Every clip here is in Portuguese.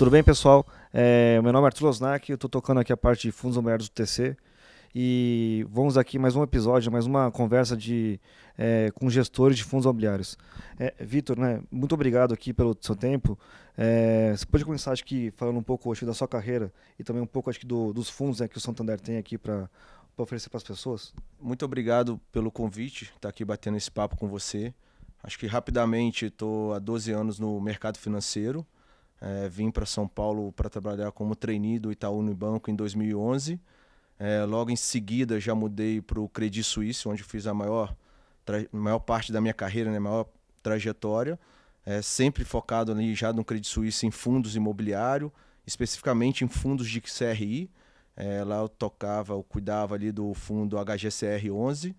Tudo bem, pessoal? É, meu nome é Arthur Losnak, eu estou tocando aqui a parte de fundos imobiliários do TC e vamos aqui mais um episódio, mais uma conversa de, é, com gestores de fundos imobiliários. É, Vitor, né, muito obrigado aqui pelo seu tempo. É, você pode começar, acho que, falando um pouco acho, da sua carreira e também um pouco acho que, do, dos fundos né, que o Santander tem aqui para oferecer para as pessoas? Muito obrigado pelo convite, estar tá aqui batendo esse papo com você. Acho que rapidamente estou há 12 anos no mercado financeiro é, vim para São Paulo para trabalhar como trainee do Itaú Unibanco em 2011. É, logo em seguida já mudei para o Credit Suisse, onde fiz a maior, maior parte da minha carreira, né, maior trajetória. É, sempre focado ali já no Credit Suisse em fundos imobiliário, especificamente em fundos de CRI. É, lá eu tocava, eu cuidava ali do fundo HGCR 11.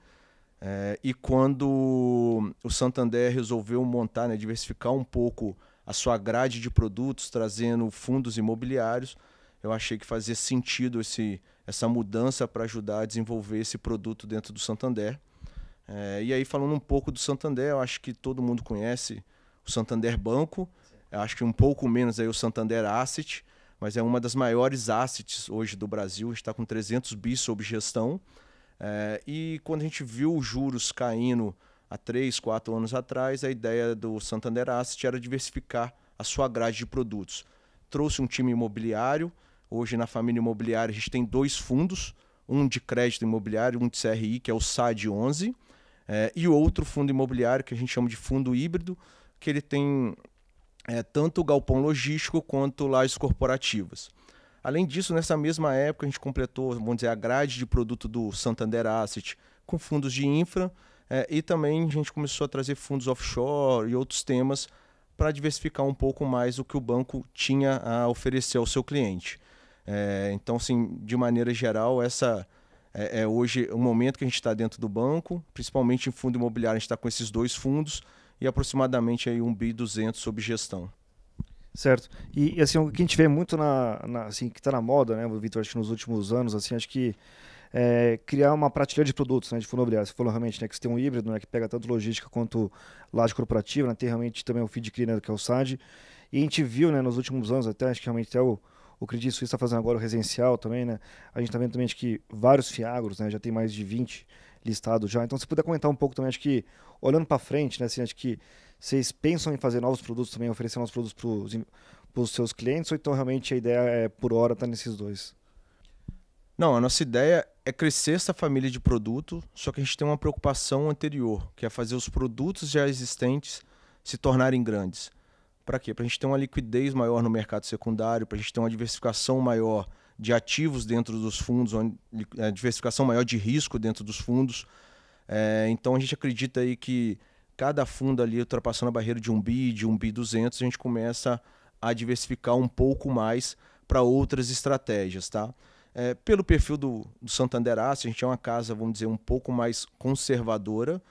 É, e quando o Santander resolveu montar, né, diversificar um pouco a sua grade de produtos, trazendo fundos imobiliários. Eu achei que fazia sentido esse, essa mudança para ajudar a desenvolver esse produto dentro do Santander. É, e aí, falando um pouco do Santander, eu acho que todo mundo conhece o Santander Banco, eu acho que um pouco menos aí o Santander Asset, mas é uma das maiores assets hoje do Brasil, a gente está com 300 bi sob gestão. É, e quando a gente viu os juros caindo há três, quatro anos atrás, a ideia do Santander Asset era diversificar a sua grade de produtos. Trouxe um time imobiliário, hoje na família imobiliária a gente tem dois fundos, um de crédito imobiliário, um de CRI, que é o SAD 11, é, e outro fundo imobiliário que a gente chama de fundo híbrido, que ele tem é, tanto galpão logístico quanto lajes corporativas. Além disso, nessa mesma época, a gente completou, vamos dizer, a grade de produto do Santander Asset com fundos de infra, é, e também a gente começou a trazer fundos offshore e outros temas para diversificar um pouco mais o que o banco tinha a oferecer ao seu cliente. É, então, assim, de maneira geral, essa é, é hoje o momento que a gente está dentro do banco, principalmente em fundo imobiliário, a gente está com esses dois fundos e aproximadamente aí 1 bi 200 sob gestão. Certo. E assim, o que a gente vê muito na, na assim, que está na moda, né, Vitor, acho que nos últimos anos, assim, acho que é, criar uma prateleira de produtos né, de fundo imobiliário. Você falou realmente né, que você tem um híbrido né, que pega tanto logística quanto laje corporativa, né, tem realmente também o feed né, que é o SAD. E a gente viu né, nos últimos anos, até acho que realmente até o, o Credit Suisse está fazendo agora o residencial também. Né, a gente está vendo também que vários fiagros, né, já tem mais de 20 listados já. Então, se puder comentar um pouco também, acho que olhando para frente, né, assim, acho que vocês pensam em fazer novos produtos também, oferecer novos produtos para os seus clientes, ou então realmente a ideia é por hora estar tá nesses dois? Não, a nossa ideia é crescer essa família de produto, só que a gente tem uma preocupação anterior, que é fazer os produtos já existentes se tornarem grandes. Para quê? Para a gente ter uma liquidez maior no mercado secundário, para a gente ter uma diversificação maior de ativos dentro dos fundos, uma é, diversificação maior de risco dentro dos fundos. É, então a gente acredita aí que cada fundo ali ultrapassando a barreira de um bi, de um bi 200, a gente começa a diversificar um pouco mais para outras estratégias, tá? É, pelo perfil do, do Santander Aço, a gente é uma casa, vamos dizer, um pouco mais conservadora.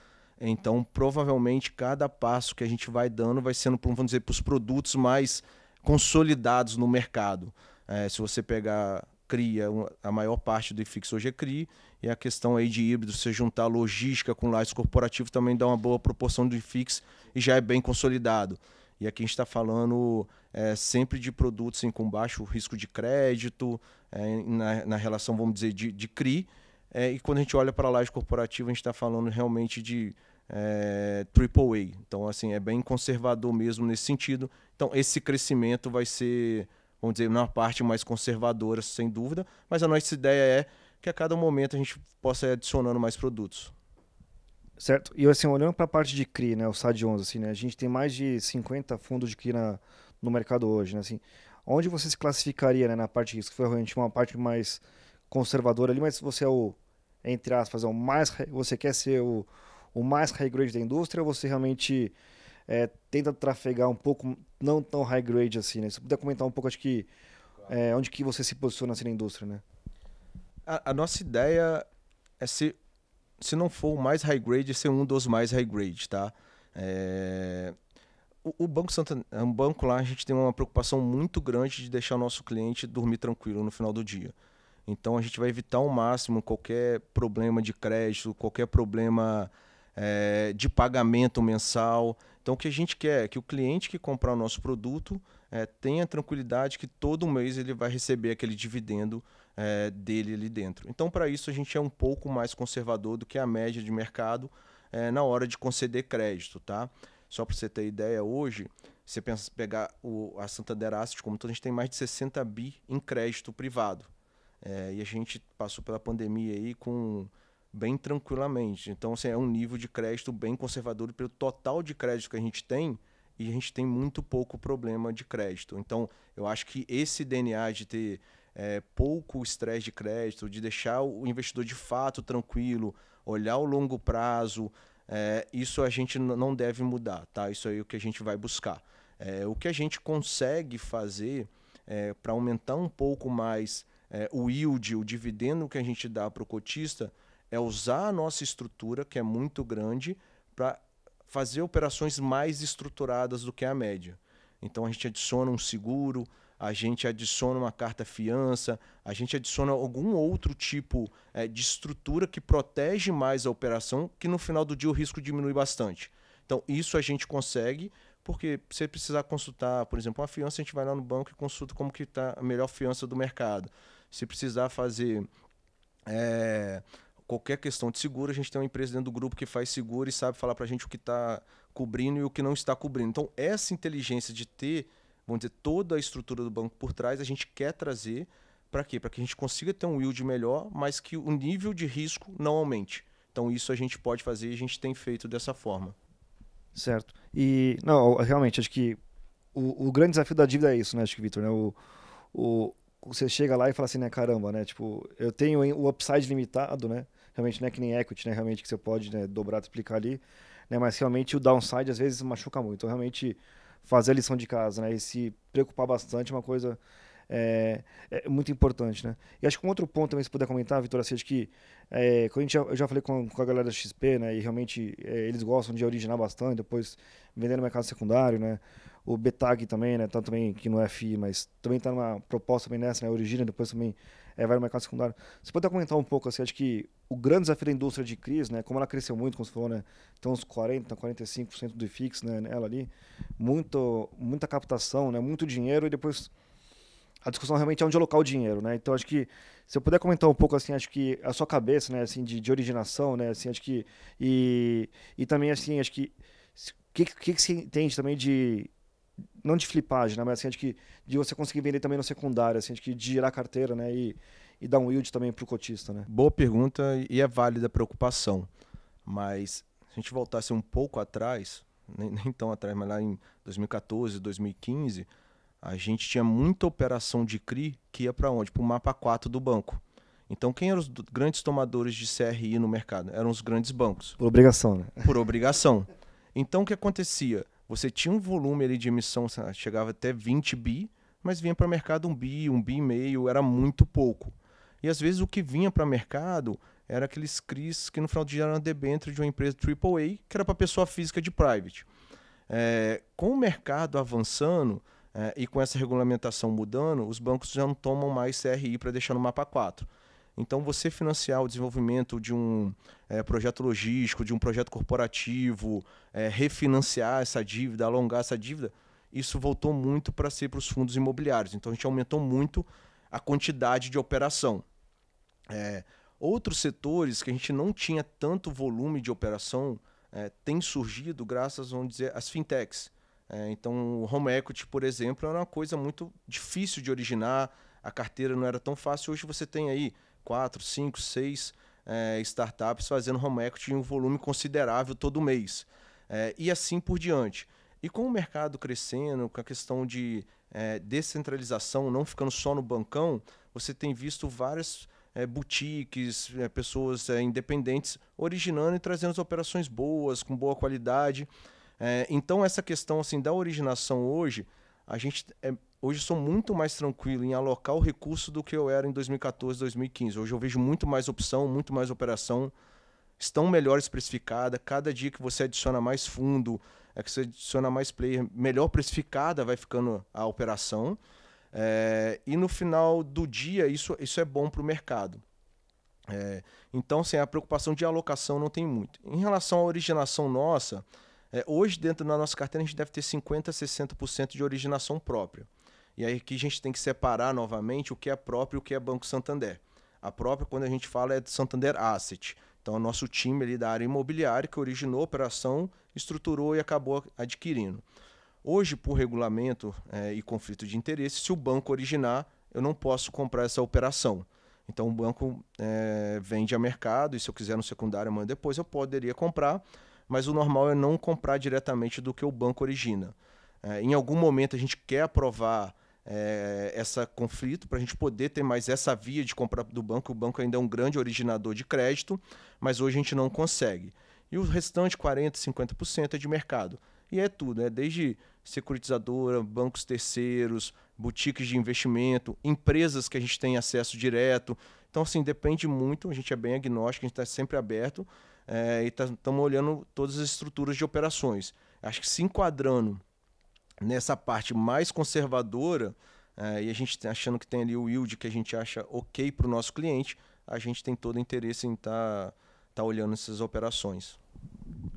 Então, provavelmente, cada passo que a gente vai dando vai sendo, vamos dizer, para os produtos mais consolidados no mercado. É, se você pegar cria, a maior parte do IFIX hoje é CRI, e a questão aí de híbrido, você juntar logística com lajes corporativo também dá uma boa proporção do IFIX e já é bem consolidado. E aqui a gente está falando é, sempre de produtos assim, com baixo risco de crédito, é, na, na, relação, vamos dizer, de, de CRI. É, e quando a gente olha para a laje corporativa, a gente está falando realmente de é, AAA. Então, assim, é bem conservador mesmo nesse sentido. Então, esse crescimento vai ser, vamos dizer, na parte mais conservadora, sem dúvida. Mas a nossa ideia é que a cada momento a gente possa ir adicionando mais produtos. Certo? E assim, olhando para a parte de CRI, né, o SAD 11, assim, né, a gente tem mais de 50 fundos de CRI na, no mercado hoje, né, assim, onde você se classificaria, né, na parte de risco? Foi realmente uma parte mais conservadora ali, mas você é o, entre aspas, é o mais, você quer ser o, o mais high grade da indústria ou você realmente é, tenta trafegar um pouco, não tão high grade assim, né? Se puder comentar um pouco, acho que, é, onde que você se posiciona assim na indústria, né? a, a nossa ideia é ser se não for o mais high grade, ser um dos mais high grade, tá? É... O, o, Banco Santander, é um banco lá, a gente tem uma preocupação muito grande de deixar o nosso cliente dormir tranquilo no final do dia. Então a gente vai evitar ao máximo qualquer problema de crédito, qualquer problema é, de pagamento mensal. Então o que a gente quer é que o cliente que comprar o nosso produto é, tenha tranquilidade que todo mês ele vai receber aquele dividendo é, dele ali dentro. Então, para isso, a gente é um pouco mais conservador do que a média de mercado é, na hora de conceder crédito, tá? Só para você ter ideia, hoje, você pensa pegar o, a Santander Asset, como todo, a gente tem mais de 60 bi em crédito privado. É, e a gente passou pela pandemia aí com bem tranquilamente. Então, assim, é um nível de crédito bem conservador pelo total de crédito que a gente tem e a gente tem muito pouco problema de crédito. Então, eu acho que esse DNA de ter é, pouco estresse de crédito, de deixar o investidor de fato tranquilo, olhar o longo prazo, é, isso a gente não deve mudar, tá? Isso aí é o que a gente vai buscar. É, o que a gente consegue fazer é, para aumentar um pouco mais é, o yield, o dividendo que a gente dá para o cotista, é usar a nossa estrutura, que é muito grande, para fazer operações mais estruturadas do que a média. Então a gente adiciona um seguro, a gente adiciona uma carta fiança, a gente adiciona algum outro tipo é, de estrutura que protege mais a operação, que no final do dia o risco diminui bastante. Então, isso a gente consegue, porque se precisar consultar, por exemplo, uma fiança, a gente vai lá no banco e consulta como que está a melhor fiança do mercado. Se precisar fazer é, qualquer questão de seguro, a gente tem uma empresa dentro do grupo que faz seguro e sabe falar para a gente o que está cobrindo e o que não está cobrindo. Então, essa inteligência de ter vamos dizer, toda a estrutura do banco por trás, a gente quer trazer para quê? Para que a gente consiga ter um yield melhor, mas que o nível de risco não aumente. Então isso a gente pode fazer e a gente tem feito dessa forma. Certo. E não, realmente acho que o, o grande desafio da dívida é isso, né, acho que Vitor, né? O, o, você chega lá e fala assim, né, caramba, né? Tipo, eu tenho o upside limitado, né? Realmente não é que nem equity, né? Realmente que você pode né, dobrar, triplicar ali, né? Mas realmente o downside às vezes machuca muito. Então, realmente fazer a lição de casa, né? E se preocupar bastante é uma coisa é, é muito importante, né? E acho que um outro ponto também, se puder comentar, Vitor Assis, que é, quando a gente, eu já falei com, com a galera da XP, né? E realmente é, eles gostam de originar bastante, depois vendendo no mercado secundário, né? O Betag também, né? Tá também aqui no FI, mas também tá numa proposta também nessa, né? Origina, depois também é, vai no mercado secundário. Você pode comentar um pouco, assim, acho que o grande desafio da indústria de CRIs, né, como ela cresceu muito, como você falou, né, tem então uns 40%, 45% do IFIX né, nela ali, muito, muita captação, né, muito dinheiro e depois a discussão realmente é onde alocar o dinheiro, né? Então acho que se eu puder comentar um pouco assim, acho que a sua cabeça, né, assim, de, de originação, né, assim, acho que e, e também assim, acho que o que, que, que você entende também de não de flipagem, né, mas assim, acho que de você conseguir vender também no secundário, assim, acho que de girar carteira, né, e, e dar um yield também para o cotista, né? Boa pergunta e é válida a preocupação, mas se a gente voltasse um pouco atrás, nem, nem tão atrás, mas lá em 2014, 2015 a gente tinha muita operação de CRI que ia para onde? Para o mapa 4 do banco. Então, quem eram os grandes tomadores de CRI no mercado? Eram os grandes bancos. Por obrigação, né? Por obrigação. Então, o que acontecia? Você tinha um volume ali de emissão, chegava até 20 bi, mas vinha para o mercado um bi, um bi e meio, era muito pouco. E às vezes o que vinha para o mercado era aqueles CRIs que no final do dia eram debênture de uma empresa AAA, que era para pessoa física de private. É, com o mercado avançando, é, e com essa regulamentação mudando, os bancos já não tomam mais CRI para deixar no mapa 4. Então, você financiar o desenvolvimento de um é, projeto logístico, de um projeto corporativo, é, refinanciar essa dívida, alongar essa dívida, isso voltou muito para ser para os fundos imobiliários. Então, a gente aumentou muito a quantidade de operação. É, outros setores que a gente não tinha tanto volume de operação é, têm surgido graças, vamos dizer, às fintechs. É, então, o home equity, por exemplo, era uma coisa muito difícil de originar, a carteira não era tão fácil. Hoje você tem aí quatro, cinco, seis é, startups fazendo home equity em um volume considerável todo mês. É, e assim por diante. E com o mercado crescendo, com a questão de é, descentralização, não ficando só no bancão, você tem visto várias é, boutiques, é, pessoas é, independentes originando e trazendo as operações boas, com boa qualidade. É, então, essa questão assim da originação hoje, a gente é, hoje sou muito mais tranquilo em alocar o recurso do que eu era em 2014, 2015. Hoje eu vejo muito mais opção, muito mais operação, estão melhor precificada. Cada dia que você adiciona mais fundo, é que você adiciona mais player, melhor precificada vai ficando a operação. É, e no final do dia, isso, isso é bom para o mercado. É, então, sem assim, a preocupação de alocação não tem muito. Em relação à originação nossa, é, hoje, dentro da nossa carteira, a gente deve ter 50%, 60% de originação própria. E aí que a gente tem que separar novamente o que é próprio e o que é Banco Santander. A própria, quando a gente fala, é do Santander Asset. Então, o nosso time ali da área imobiliária que originou a operação, estruturou e acabou adquirindo. Hoje, por regulamento é, e conflito de interesse, se o banco originar, eu não posso comprar essa operação. Então, o banco é, vende a mercado e se eu quiser no secundário amanhã depois, eu poderia comprar mas o normal é não comprar diretamente do que o banco origina. É, em algum momento a gente quer aprovar é, essa conflito para a gente poder ter mais essa via de comprar do banco. O banco ainda é um grande originador de crédito, mas hoje a gente não consegue. E o restante, 40%, 50% é de mercado. E é tudo, é desde securitizadora, bancos terceiros, boutiques de investimento, empresas que a gente tem acesso direto. Então, assim, depende muito, a gente é bem agnóstico, a gente está sempre aberto, é, e estamos tá, olhando todas as estruturas de operações. Acho que se enquadrando nessa parte mais conservadora, é, e a gente tá achando que tem ali o yield que a gente acha ok para o nosso cliente, a gente tem todo interesse em estar tá, tá olhando essas operações.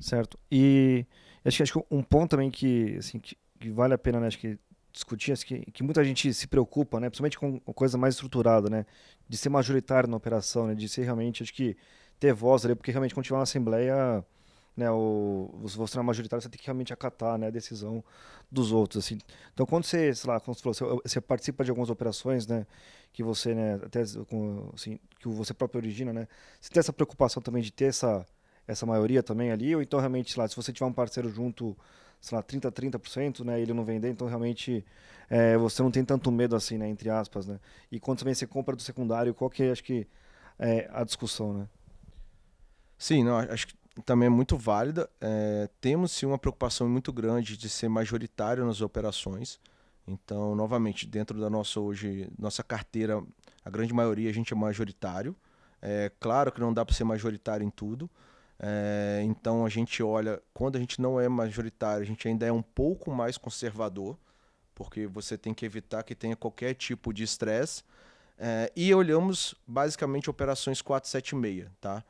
Certo. E acho que, acho que um ponto também que, assim, que, que vale a pena né, acho que discutir, acho que, que muita gente se preocupa, né, principalmente com coisa mais estruturada, né, de ser majoritário na operação, né, de ser realmente, acho que ter voz ali, porque realmente quando tiver na Assembleia, né, o, se você não é majoritário, você tem que realmente acatar né, a decisão dos outros. Assim. Então, quando você, sei lá, como você, falou, você, você participa de algumas operações, né, que você, né, até com, assim, que você próprio origina, né, você tem essa preocupação também de ter essa, essa maioria também ali, ou então realmente, lá, se você tiver um parceiro junto, sei lá, 30%, 30%, né, ele não vender, então realmente é, você não tem tanto medo assim, né, entre aspas, né. E quando também você compra do secundário, qual que é, acho que, é a discussão, né. Sim, não, acho que também é muito válida. É, temos sim uma preocupação muito grande de ser majoritário nas operações. Então, novamente, dentro da nossa hoje, nossa carteira, a grande maioria a gente é majoritário. É claro que não dá para ser majoritário em tudo. É, então a gente olha, quando a gente não é majoritário, a gente ainda é um pouco mais conservador, porque você tem que evitar que tenha qualquer tipo de estresse. É, e olhamos basicamente operações 476, tá?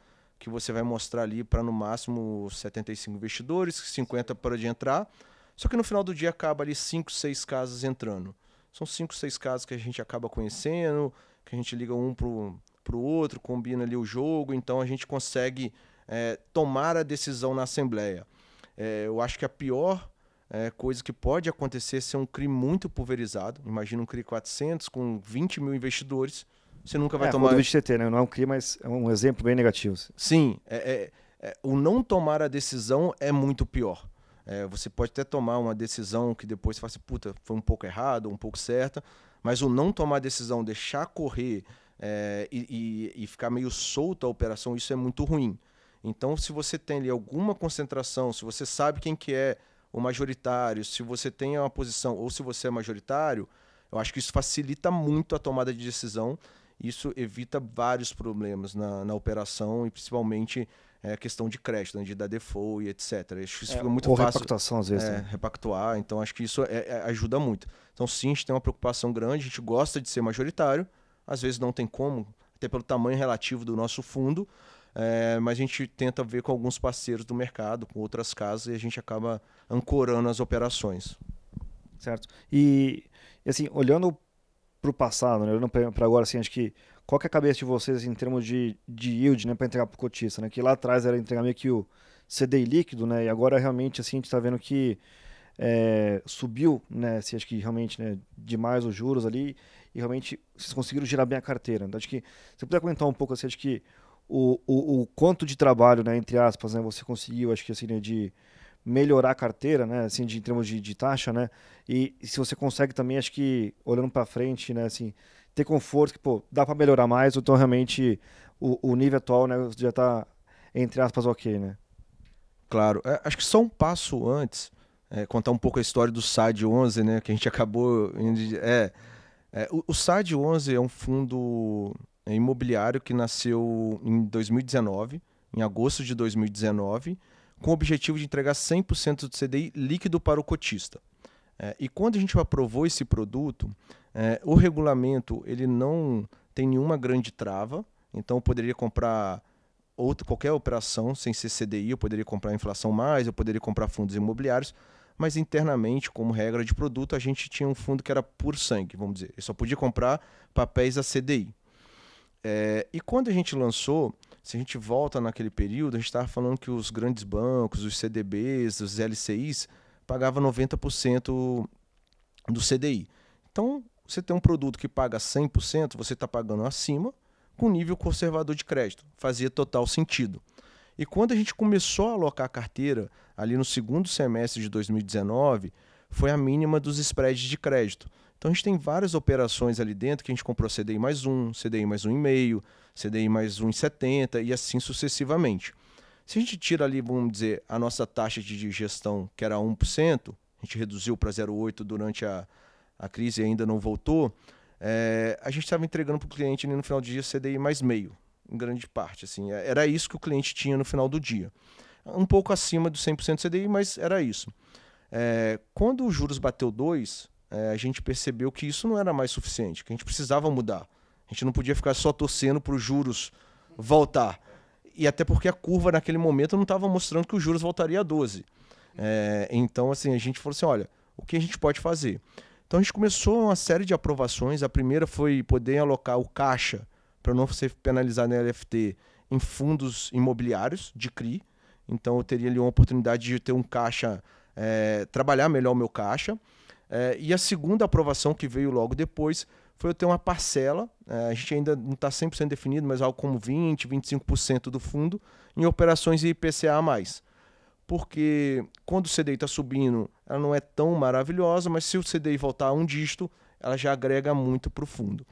que você vai mostrar ali para no máximo 75 investidores, 50 para de entrar. Só que no final do dia acaba ali 5, 6 casas entrando. São 5, 6 casas que a gente acaba conhecendo, que a gente liga um para o outro, combina ali o jogo, então a gente consegue é, tomar a decisão na Assembleia. É, eu acho que a pior é, coisa que pode acontecer é ser um CRI muito pulverizado. Imagina um CRI 400 com 20 mil investidores, você nunca vai é, tomar. Do TT, né? Não é um crime, mas é um exemplo bem negativo. Sim, é, é, é o não tomar a decisão é muito pior. É, você pode até tomar uma decisão que depois você fala assim, puta, foi um pouco errado, um pouco certa, mas o não tomar a decisão, deixar correr é, e, e, e, ficar meio solto a operação, isso é muito ruim. Então, se você tem ali alguma concentração, se você sabe quem que é o majoritário, se você tem uma posição ou se você é majoritário, eu acho que isso facilita muito a tomada de decisão isso evita vários problemas na, na operação e principalmente é, questão de crédito, né, de dar default e etc. Acho que isso é, fica muito ou fácil. repactuação, às vezes. É, né? repactuar. Então, acho que isso é, é, ajuda muito. Então, sim, a gente tem uma preocupação grande, a gente gosta de ser majoritário, às vezes não tem como, até pelo tamanho relativo do nosso fundo, é, mas a gente tenta ver com alguns parceiros do mercado, com outras casas, e a gente acaba ancorando as operações. Certo. E, assim, olhando para o passado, né? olhando para agora, assim, acho que qual que é a cabeça de vocês assim, em termos de, de yield né, para entregar para o cotista? Né? Que lá atrás era entregar meio que o CDI líquido, né? e agora realmente assim, a gente está vendo que é, subiu, né? Assim, acho que realmente né, demais os juros ali, e realmente vocês conseguiram gerar bem a carteira. Então, acho que você puder comentar um pouco assim, acho que o, o, o quanto de trabalho, né, entre aspas, né, você conseguiu, acho que assim, né, de melhorar a carteira, né, assim, de, em termos de, de taxa, né, e, e, se você consegue também, acho que, olhando para frente, né, assim, ter conforto que, pô, dá para melhorar mais, ou então realmente o, o nível atual, né, já está entre aspas, ok, né? Claro, é, acho que só um passo antes, é, contar um pouco a história do SAD 11, né, que a gente acabou indo, é, é, o, o SAD 11 é um fundo é, imobiliário que nasceu em 2019, em agosto de 2019, com o objetivo de entregar 100% do CDI líquido para o cotista. É, e quando a gente aprovou esse produto, é, o regulamento ele não tem nenhuma grande trava, então eu poderia comprar outro, qualquer operação sem ser CDI, eu poderia comprar inflação mais, eu poderia comprar fundos imobiliários, mas internamente, como regra de produto, a gente tinha um fundo que era puro sangue, vamos dizer. Eu só podia comprar papéis a CDI. É, e quando a gente lançou, se a gente volta naquele período, a gente estava falando que os grandes bancos, os CDBs, os LCIs, pagavam 90% do CDI. Então, você tem um produto que paga 100%, você está pagando acima, com nível conservador de crédito. Fazia total sentido. E quando a gente começou a alocar a carteira, ali no segundo semestre de 2019, foi a mínima dos spreads de crédito. Então a gente tem várias operações ali dentro que a gente comprou CDI mais um, CDI mais um e meio, CDI mais 1,70 e assim sucessivamente. Se a gente tira ali, vamos dizer, a nossa taxa de digestão que era 1%, a gente reduziu para 0,8% durante a, a crise e ainda não voltou, é, a gente estava entregando para o cliente no final do dia CDI mais meio, em grande parte. assim é, Era isso que o cliente tinha no final do dia. Um pouco acima do 100% CDI, mas era isso. É, quando os juros bateu 2, é, eh, a gente percebeu que isso não era mais suficiente, que a gente precisava mudar. A gente não podia ficar só torcendo para os juros voltar. E até porque a curva naquele momento não estava mostrando que os juros voltaria a 12. É, então, assim, a gente falou assim: olha, o que a gente pode fazer? Então a gente começou uma série de aprovações. A primeira foi poder alocar o caixa, para não ser penalizado na LFT, em fundos imobiliários de CRI. Então eu teria ali uma oportunidade de ter um caixa, é, trabalhar melhor o meu caixa. É, e a segunda aprovação que veio logo depois foi eu ter uma parcela, é, a gente ainda não está 100% definido, mas algo como 20%, 25% do fundo em operações IPCA a mais. Porque quando o CDI está subindo, ela não é tão maravilhosa, mas se o CDI voltar a um dígito, ela já agrega muito para o fundo.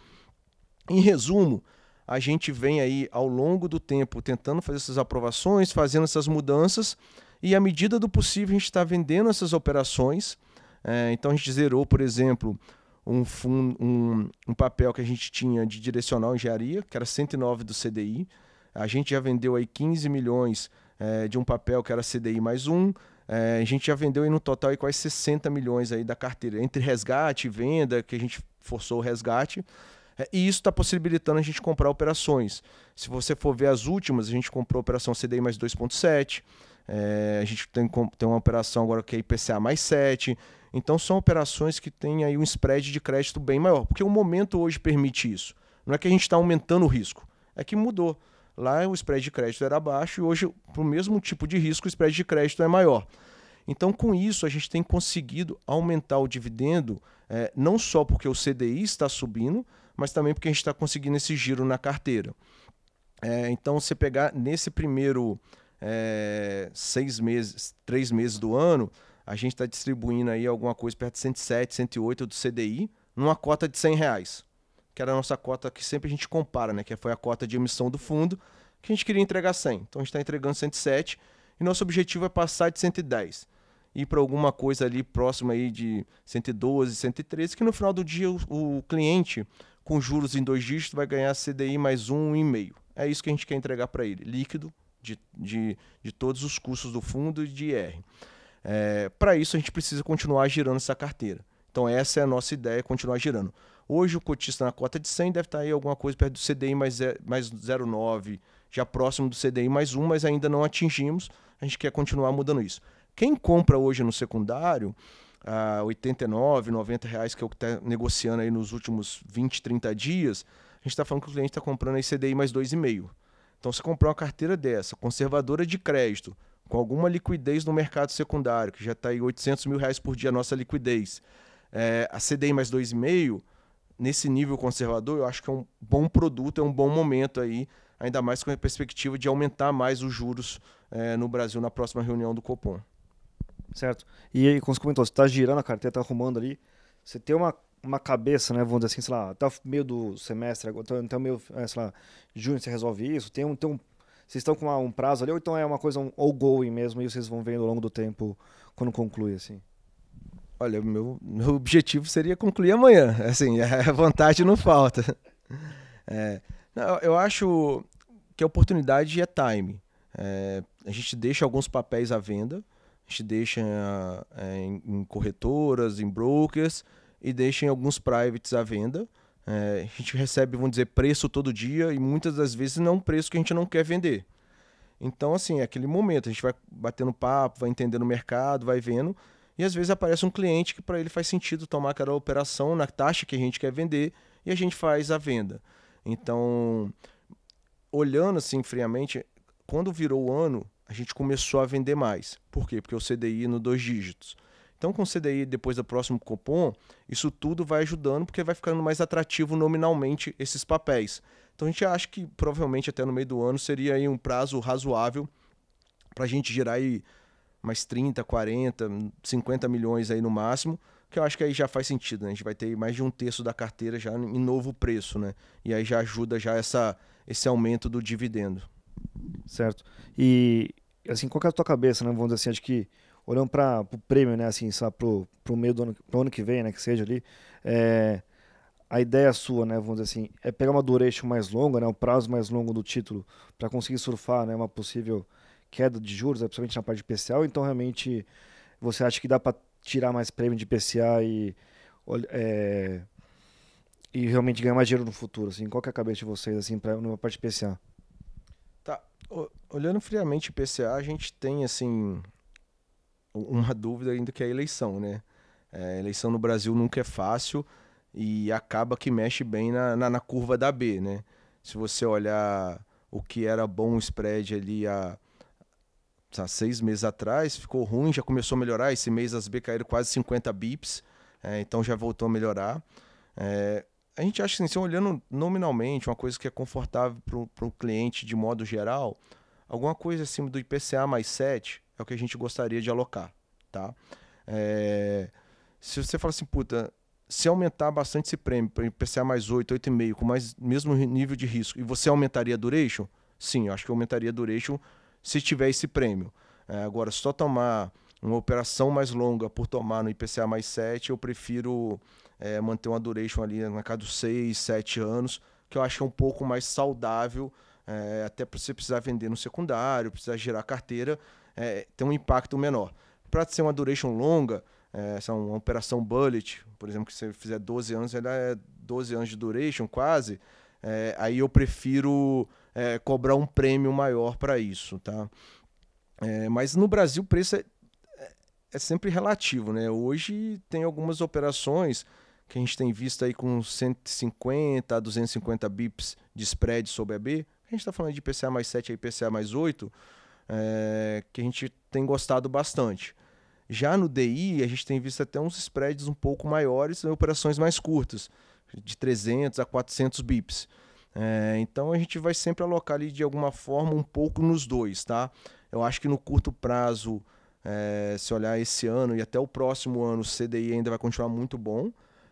Em resumo, a gente vem aí ao longo do tempo tentando fazer essas aprovações, fazendo essas mudanças, e à medida do possível a gente está vendendo essas operações. É, então a gente zerou, por exemplo, um, fundo um, um papel que a gente tinha de direcional engenharia, que era 109 do CDI. A gente já vendeu aí 15 milhões é, de um papel que era CDI mais um. É, a gente já vendeu aí no total aí quase 60 milhões aí da carteira, entre resgate e venda, que a gente forçou o resgate. É, e isso está possibilitando a gente comprar operações. Se você for ver as últimas, a gente comprou a operação CDI mais 2,7, a gente tem, tem uma operação agora que é IPCA mais 7, então são operações que têm aí um spread de crédito bem maior, porque o momento hoje permite isso. Não é que a gente está aumentando o risco, é que mudou. Lá o spread de crédito era baixo e hoje, para o mesmo tipo de risco, o spread de crédito é maior. Então, com isso, a gente tem conseguido aumentar o dividendo, é, não só porque o CDI está subindo, mas também porque a gente está conseguindo esse giro na carteira. É, então, você pegar nesse primeiro é, seis meses, três meses do ano, a gente está distribuindo aí alguma coisa perto de 107, 108 do CDI, numa cota de 100 reais, que era a nossa cota que sempre a gente compara, né? Que foi a cota de emissão do fundo, que a gente queria entregar 100. Então a gente está entregando 107 e nosso objetivo é passar de 110 ir para alguma coisa ali próxima aí de 112, 113, que no final do dia o, o cliente com juros em dois dígitos vai ganhar CDI mais um e meio. É isso que a gente quer entregar para ele, líquido de, de, de todos os custos do fundo e de IR. É, Para isso, a gente precisa continuar girando essa carteira. Então, essa é a nossa ideia, continuar girando. Hoje, o cotista na cota de 100 deve estar aí alguma coisa perto do CDI mais, mais 0,9, já próximo do CDI mais 1, mas ainda não atingimos. A gente quer continuar mudando isso. Quem compra hoje no secundário, a 89, 90 reais, que é o que está negociando aí nos últimos 20, 30 dias, a gente está falando que o cliente está comprando aí CDI mais 2,5. Então, se comprar uma carteira dessa, conservadora de crédito, com alguma liquidez no mercado secundário, que já está em 800 mil reais por dia a nossa liquidez, é, a CDI mais 2,5, nesse nível conservador, eu acho que é um bom produto, é um bom momento aí, ainda mais com a perspectiva de aumentar mais os juros é, no Brasil na próxima reunião do Copom. Certo. E aí, como você comentou, você está girando a carteira, está arrumando ali, você tem uma uma cabeça, né? Vamos dizer assim, sei lá, até o meio do semestre, até o meio, é, sei lá, junho você resolve isso. Tem um, tem um vocês estão com uma, um prazo ali, ou então é uma coisa um going mesmo, e vocês vão vendo ao longo do tempo quando conclui, assim? Olha, meu, meu objetivo seria concluir amanhã. Assim, é, a vontade não falta. É, não, eu acho que a oportunidade é time. É, a gente deixa alguns papéis à venda, a gente deixa é, em, em corretoras, em brokers e deixa em alguns privates à venda é, a gente recebe, vamos dizer, preço todo dia e muitas das vezes não é um preço que a gente não quer vender. Então, assim, é aquele momento, a gente vai batendo papo, vai entendendo o mercado, vai vendo, e às vezes aparece um cliente que para ele faz sentido tomar aquela operação na taxa que a gente quer vender e a gente faz a venda. Então, olhando assim friamente, quando virou o ano, a gente começou a vender mais. Por quê? Porque o CDI no dois dígitos. Então, com o CDI depois do próximo cupom, isso tudo vai ajudando porque vai ficando mais atrativo nominalmente esses papéis. Então, a gente acha que provavelmente até no meio do ano seria aí um prazo razoável para a gente gerar aí mais 30, 40, 50 milhões aí no máximo, que eu acho que aí já faz sentido, né? A gente vai ter mais de um terço da carteira já em novo preço, né? E aí já ajuda já essa, esse aumento do dividendo. Certo. E assim, qual é a tua cabeça, né? Vamos dizer assim, acho que olhando para o prêmio, né, assim, para o meio do ano, pro ano que vem, né, que seja ali, é, a ideia é sua, né, vamos dizer assim, é pegar uma duration mais longa, né, um prazo mais longo do título para conseguir surfar, né, uma possível queda de juros, né, principalmente na parte de PCA, então realmente você acha que dá para tirar mais prêmio de PCA e é, e realmente ganhar mais dinheiro no futuro, assim, qual que é a cabeça de vocês assim para uma parte de PCA? Tá, olhando friamente o PCA, a gente tem assim uma dúvida ainda que é a eleição, né? É, eleição no Brasil nunca é fácil e acaba que mexe bem na, na, na, curva da B, né? Se você olhar o que era bom o spread ali há, há seis meses atrás, ficou ruim, já começou a melhorar. Esse mês as B caíram quase 50 bips, é, então já voltou a melhorar. É, a gente acha que, assim, se olhando nominalmente, uma coisa que é confortável para o cliente de modo geral, Alguma coisa acima do IPCA mais 7 é o que a gente gostaria de alocar, tá? É... Se você fala assim, puta, se aumentar bastante esse prêmio, para IPCA mais 8, 8,5, com mais mesmo nível de risco, e você aumentaria a duration? Sim, eu acho que aumentaria a duration se tiver esse prêmio. É, agora, se só tomar uma operação mais longa por tomar no IPCA mais 7, eu prefiro é, manter uma duration ali na casa dos 6, 7 anos, que eu acho é um pouco mais saudável é, até para você precisar vender no secundário, precisar gerar carteira, é, tem um impacto menor. Para ser uma duration longa, é, essa uma operação bullet, por exemplo, que você fizer 12 anos, ela é 12 anos de duration quase, é, aí eu prefiro é, cobrar um prêmio maior para isso, tá? É, mas no Brasil o preço é, é, é sempre relativo, né? Hoje tem algumas operações que a gente tem visto aí com 150 a 250 bips de spread sobre a B, a gente está falando de IPCA mais 7 e IPCA mais 8, é, que a gente tem gostado bastante. Já no DI, a gente tem visto até uns spreads um pouco maiores em operações mais curtas, de 300 a 400 bips. É, então a gente vai sempre alocar ali de alguma forma um pouco nos dois, tá? Eu acho que no curto prazo, é, se olhar esse ano e até o próximo ano, o CDI ainda vai continuar muito bom.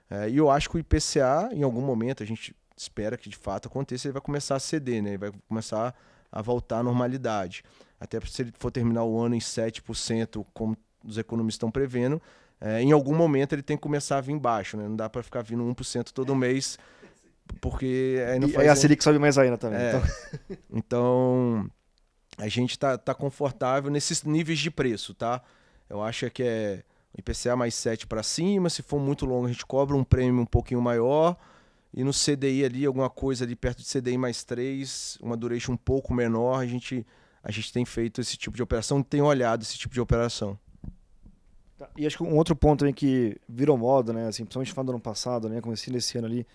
É, e eu acho que o IPCA, em algum momento, a gente espera que de fato aconteça, ele vai começar a ceder, né? Ele vai começar a voltar à normalidade. Até se ele for terminar o ano em 7%, como os economistas estão prevendo, é, em algum momento ele tem que começar a vir baixo, né? Não dá para ficar vindo 1% todo mês, porque aí não e faz... Aí é a Selic sobe mais ainda também. É, então... então... a gente tá, tá confortável nesses níveis de preço, tá? Eu acho que é IPCA mais 7 para cima, se for muito longo a gente cobra um prêmio um pouquinho maior, e no CDI ali, alguma coisa ali perto de CDI mais 3, uma duration um pouco menor, a gente, a gente tem feito esse tipo de operação, tem olhado esse tipo de operação. Tá. E acho que um outro ponto também que virou moda, né? Assim, principalmente falando do ano passado, né? Comecei nesse ano ali.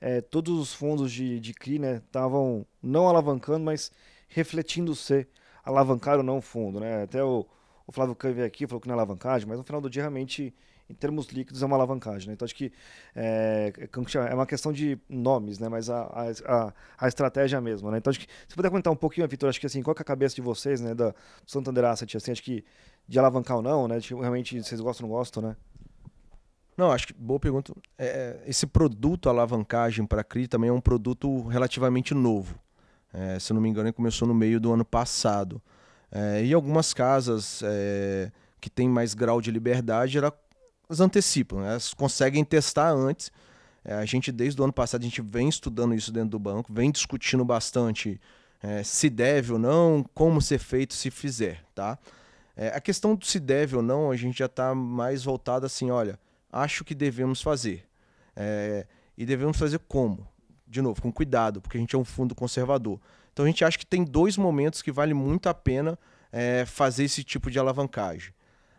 É, todos os fundos de, de CRI estavam né, não alavancando, mas refletindo se alavancar ou não o fundo. Né? Até o, o Flávio Kahn veio aqui falou que não é alavancagem, mas no final do dia realmente em termos líquidos é uma alavancagem. Né? Então acho que é, é, é uma questão de nomes, né? mas a, a, a estratégia mesmo. mesma. Né? Então acho que se puder comentar um pouquinho, Vitor, acho que assim, qual que é a cabeça de vocês, né, da Santander Asset, assim, acho que de alavancar ou não, né? De tipo, realmente vocês gostam ou não gostam, né? Não, acho que boa pergunta. É, é esse produto alavancagem para CRI também é um produto relativamente novo. É, se não me engano, ele começou no meio do ano passado. É, e algumas casas é, que têm mais grau de liberdade, ela elas antecipam, né? elas conseguem testar antes. É, a gente, desde o ano passado, a gente vem estudando isso dentro do banco, vem discutindo bastante é, se deve ou não, como ser feito se fizer, tá? É, a questão do se deve ou não, a gente já está mais voltado assim, olha, acho que devemos fazer. É, e devemos fazer como? De novo, com cuidado, porque a gente é um fundo conservador. Então a gente acha que tem dois momentos que vale muito a pena é, fazer esse tipo de alavancagem.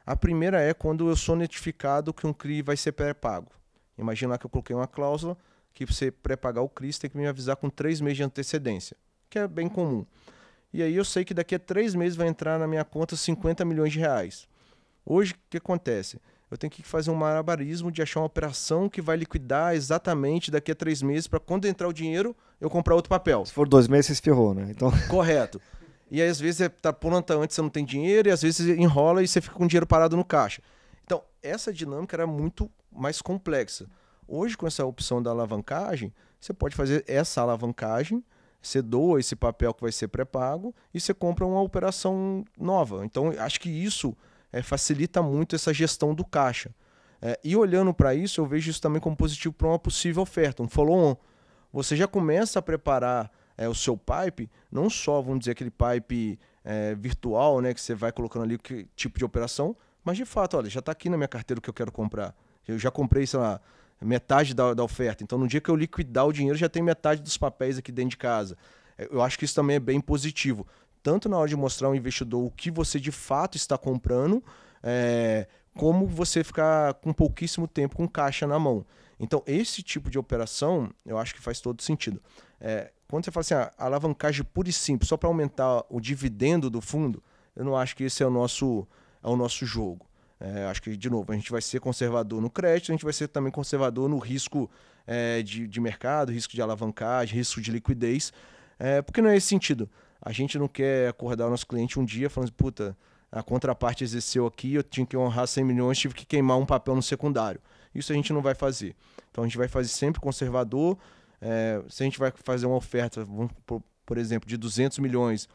A primeira é quando eu sou notificado que um CRI vai ser pré-pago. Imagina lá que eu coloquei uma cláusula que você pré-pagar o CRI, você tem que me avisar com três meses de antecedência, que é bem comum. E aí eu sei que daqui a três meses vai entrar na minha conta 50 milhões de reais. Hoje, o que acontece? Eu tenho que fazer um marabarismo de achar uma operação que vai liquidar exatamente daqui a três meses para quando entrar o dinheiro, eu comprar outro papel. Se for dois meses, você espirrou, né? Então... Correto. E aí, às vezes, é, tá plantando antes, você não tem dinheiro, e às vezes enrola e você fica com dinheiro parado no caixa. Então, essa dinâmica era muito mais complexa. Hoje, com essa opção da alavancagem, você pode fazer essa alavancagem, você doa esse papel que vai ser pré-pago e você compra uma operação nova. Então, acho que isso é, facilita muito essa gestão do caixa. É, e olhando para isso, eu vejo isso também como positivo para uma possível oferta, um follow-on. Você já começa a preparar é, o seu pipe, não só, vamos dizer, aquele pipe é, virtual, né, que você vai colocando ali que tipo de operação, mas de fato, olha, já está aqui na minha carteira o que eu quero comprar. Eu já comprei, sei lá, metade da, da oferta. Então, no dia que eu liquidar o dinheiro, já tem metade dos papéis aqui dentro de casa. É, eu acho que isso também é bem positivo. Tanto na hora de mostrar ao investidor o que você de fato está comprando, é, como você ficar com pouquíssimo tempo com caixa na mão. Então, esse tipo de operação, eu acho que faz todo sentido. É, quando você fala assim, ah, alavancagem pura e simples, só para aumentar o dividendo do fundo, eu não acho que esse é o nosso, é o nosso jogo. É, acho que, de novo, a gente vai ser conservador no crédito, a gente vai ser também conservador no risco é, de, de mercado, risco de alavancagem, risco de liquidez, é, porque não é esse sentido. A gente não quer acordar o nosso cliente um dia falando, assim, puta, a contraparte exerceu aqui, eu tinha que honrar 100 milhões, tive que queimar um papel no secundário. Isso a gente não vai fazer. Então a gente vai fazer sempre conservador, é, se a gente vai fazer uma oferta, por, por exemplo, de 200 milhões,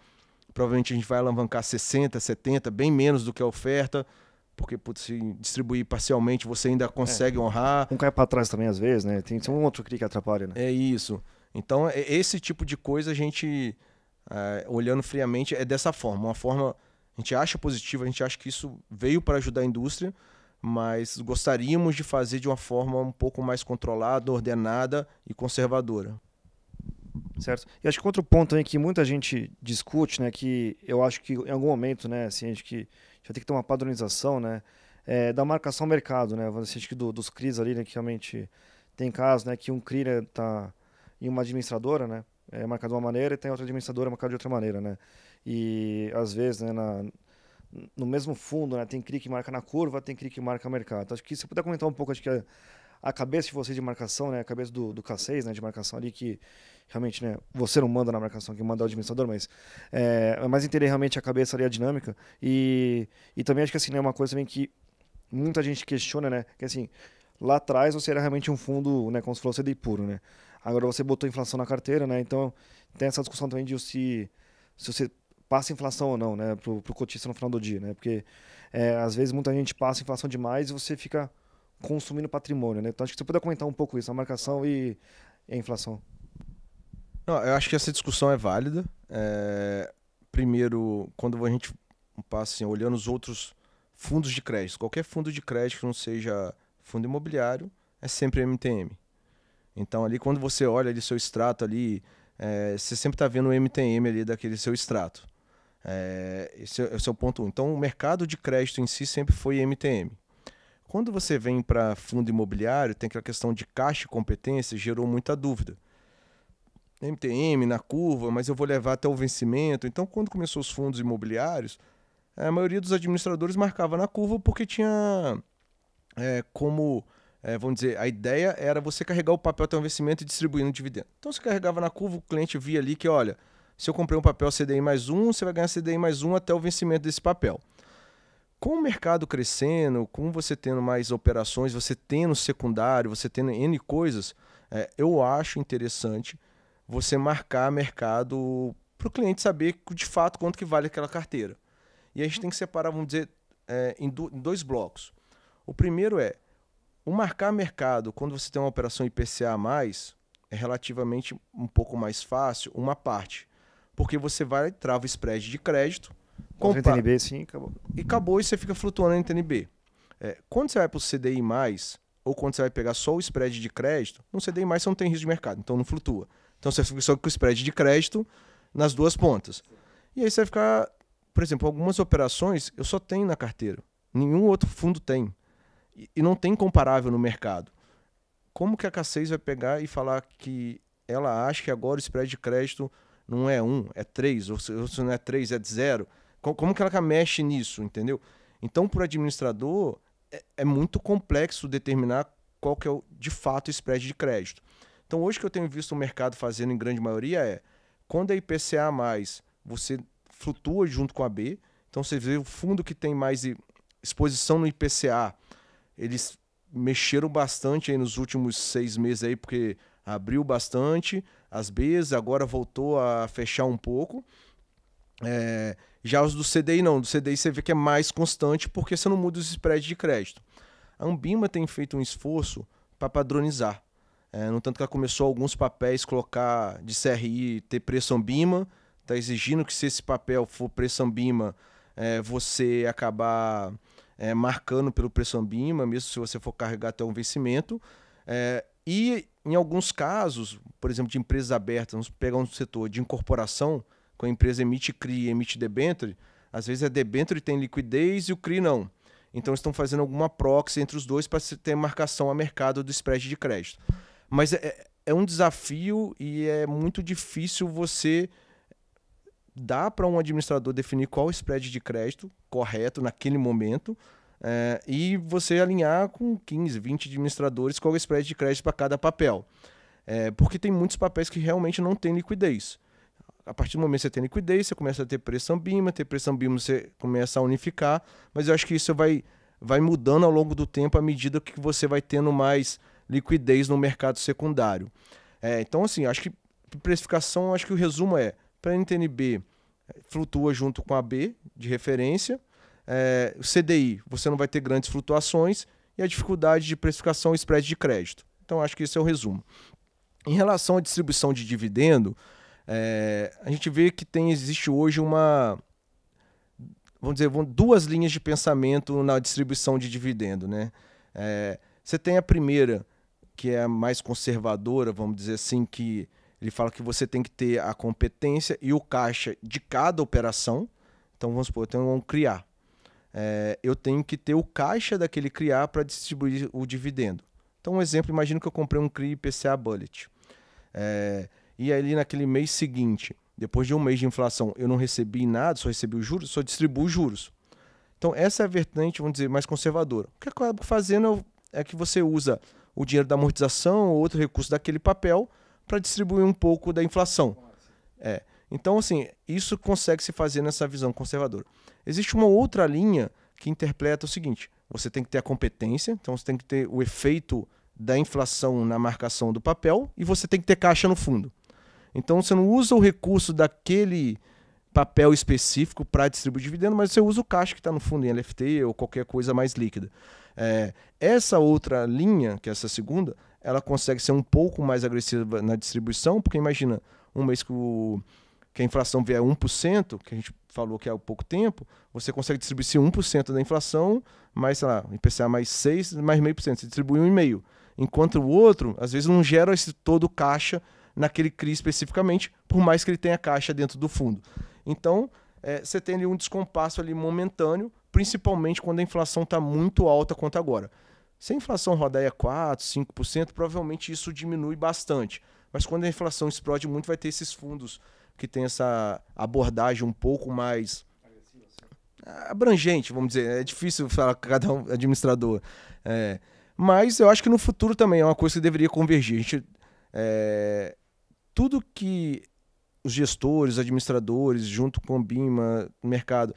provavelmente a gente vai alavancar 60, 70, bem menos do que a oferta porque putz, se distribuir parcialmente você ainda é. consegue é. honrar. Um cai para trás também às vezes, né? Tem um outro clique que atrapalha, né? É isso. Então, é, é esse tipo de coisa a gente, olhando friamente, é dessa forma. Uma forma, a gente acha positiva, a gente acha que isso veio para ajudar a indústria, mas gostaríamos de fazer de uma forma um pouco mais controlada, ordenada e conservadora. Certo. E acho que outro ponto aí que muita gente discute, né, que eu acho que em algum momento, né, assim, acho que já tem que ter uma padronização, né, é, da marcação ao mercado, né, assim, acho que do, dos CRIs ali, né, que realmente tem casos, né, que um CRI né, tá em uma administradora, né, é marcado de uma maneira e tem outra administradora marcada de outra maneira, né, e às vezes, né, na, no mesmo fundo, né? Tem CRI que marca na curva, tem CRI que marca mercado. Então, acho que se puder comentar um pouco, acho que a, a cabeça de vocês de marcação, né? A cabeça do, do K6, né? De marcação ali, que realmente, né? Você não manda na marcação, que manda é o administrador, mas é, é mais entender realmente a cabeça ali, a dinâmica. E, e também acho que, assim, é né, uma coisa também que muita gente questiona, né? Que, assim, lá atrás você era realmente um fundo, né? Como se fosse de puro, né? Agora você botou inflação na carteira, né? Então, tem essa discussão também de se, se você passa inflação ou não, né? Pro, pro cotista no final do dia, né? Porque é, às vezes muita gente passa inflação demais e você fica consumindo patrimônio, né? Então acho que você puder comentar um pouco isso, a marcação e, a inflação. Não, eu acho que essa discussão é válida. É... Primeiro, quando a gente passa assim, olhando os outros fundos de crédito, qualquer fundo de crédito que não seja fundo imobiliário, é sempre MTM. Então ali quando você olha ali seu extrato ali, é, você sempre está vendo o MTM ali daquele seu extrato. É, esse, é, esse, é o ponto um. Então, o mercado de crédito em si sempre foi MTM. Quando você vem para fundo imobiliário, tem aquela questão de caixa e competência, gerou muita dúvida. MTM, na curva, mas eu vou levar até o vencimento. Então, quando começou os fundos imobiliários, a maioria dos administradores marcava na curva porque tinha é, como, é, vamos dizer, a ideia era você carregar o papel até o vencimento e distribuindo dividendo. Então, você carregava na curva, o cliente via ali que, olha, se eu comprei um papel CDI mais um, você vai ganhar CDI mais um até o vencimento desse papel. Com o mercado crescendo, com você tendo mais operações, você tendo secundário, você tendo N coisas, é, eu acho interessante você marcar mercado para o cliente saber de fato quanto que vale aquela carteira. E a gente tem que separar, vamos dizer, é, em, do, em dois blocos. O primeiro é o marcar mercado, quando você tem uma operação IPCA a mais, é relativamente um pouco mais fácil uma parte. Porque você vai, trava o spread de crédito, compra... NTNB, sim, acabou. E acabou e você fica flutuando em NTNB. É, quando você vai para o CDI+, ou quando você vai pegar só o spread de crédito, no CDI+, você não tem risco de mercado, então não flutua. Então você fica só com o spread de crédito nas duas pontas. E aí você vai ficar... Por exemplo, algumas operações eu só tenho na carteira. Nenhum outro fundo tem. E, e não tem comparável no mercado. Como que a K6 vai pegar e falar que ela acha que agora o spread de crédito não é um, é três, ou se, ou se não é três, é de zero. Como, como que ela mexe nisso, entendeu? Então, para o administrador, é, é, muito complexo determinar qual que é o, de fato o spread de crédito. Então, hoje que eu tenho visto o mercado fazendo em grande maioria é, quando é IPCA+, mais, você flutua junto com a B, então você vê o fundo que tem mais exposição no IPCA, eles mexeram bastante aí nos últimos seis meses aí, porque abriu bastante as Bs, agora voltou a fechar um pouco. É, já os do CDI não, do CDI você vê que é mais constante porque você não muda os spreads de crédito. A Ambima tem feito um esforço para padronizar. É, no tanto que ela começou alguns papéis colocar de CRI ter preço Ambima, está exigindo que se esse papel for preço Ambima, é, você acabar é, marcando pelo preço Ambima, mesmo se você for carregar até um vencimento. É, e em alguns casos, por exemplo, de empresas abertas, vamos pegar um setor de incorporação, quando a empresa emite CRI, emite debênture, às vezes a é debênture tem liquidez e o CRI não. Então estão fazendo alguma proxy entre os dois para ter marcação a mercado do spread de crédito. Mas é, é, é um desafio e é muito difícil você dar para um administrador definir qual o spread de crédito correto naquele momento, é, e você alinhar com 15, 20 administradores qual é o spread de crédito para cada papel. É, porque tem muitos papéis que realmente não têm liquidez. A partir do momento que você tem liquidez, você começa a ter pressão BIMA, ter pressão BIMA você começa a unificar, mas eu acho que isso vai, vai mudando ao longo do tempo à medida que você vai tendo mais liquidez no mercado secundário. É, então, assim, acho que precificação, acho que o resumo é, para a NTNB é, flutua junto com a B de referência, é, o CDI, você não vai ter grandes flutuações e a dificuldade de precificação e spread de crédito. Então, acho que esse é o resumo. Em relação à distribuição de dividendo, é, a gente vê que tem, existe hoje uma. Vamos dizer, duas linhas de pensamento na distribuição de dividendo. Né? É, você tem a primeira, que é a mais conservadora, vamos dizer assim, que ele fala que você tem que ter a competência e o caixa de cada operação. Então, vamos supor, tenho um criar é, eu tenho que ter o caixa daquele criar para distribuir o dividendo. Então, um exemplo, imagino que eu comprei um CRI PCA Bullet. É, e ali naquele mês seguinte, depois de um mês de inflação, eu não recebi nada, só recebi os juros, só distribuo os juros. Então, essa é a vertente, vamos dizer, mais conservadora. O que eu acabo fazendo é, é que você usa o dinheiro da amortização ou outro recurso daquele papel para distribuir um pouco da inflação. É. Então, assim, isso consegue se fazer nessa visão conservadora. Existe uma outra linha que interpreta o seguinte: você tem que ter a competência, então você tem que ter o efeito da inflação na marcação do papel e você tem que ter caixa no fundo. Então você não usa o recurso daquele papel específico para distribuir dividendo, mas você usa o caixa que está no fundo em LFT ou qualquer coisa mais líquida. É, essa outra linha, que é essa segunda, ela consegue ser um pouco mais agressiva na distribuição, porque imagina um mês que o que a inflação vier 1%, que a gente falou que é há pouco tempo, você consegue distribuir se 1% da inflação, mais, sei lá, IPCA mais 6, mais meio por cento, você distribui 1,5%. Enquanto o outro, às vezes, não gera esse todo caixa naquele CRI especificamente, por mais que ele tenha caixa dentro do fundo. Então, é, você tem ali um descompasso ali momentâneo, principalmente quando a inflação está muito alta quanto agora. Se a inflação rodar a 4, 5%, provavelmente isso diminui bastante. Mas quando a inflação explode muito, vai ter esses fundos que tem essa abordagem um pouco mais abrangente, vamos dizer. É difícil falar cada administrador. É, mas eu acho que no futuro também é uma coisa que deveria convergir. A gente, é, tudo que os gestores, administradores, junto com a BIMA, mercado,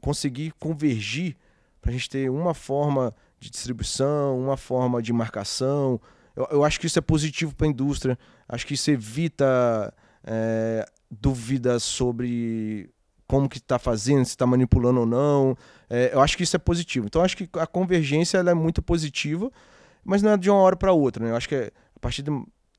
conseguir convergir para a gente ter uma forma de distribuição, uma forma de marcação. Eu, eu acho que isso é positivo para a indústria. Acho que isso evita é, dúvidas sobre como que está fazendo, se está manipulando ou não. É, eu acho que isso é positivo. Então, acho que a convergência ela é muito positiva, mas não é de uma hora para outra. Né? Eu acho que é, a partir de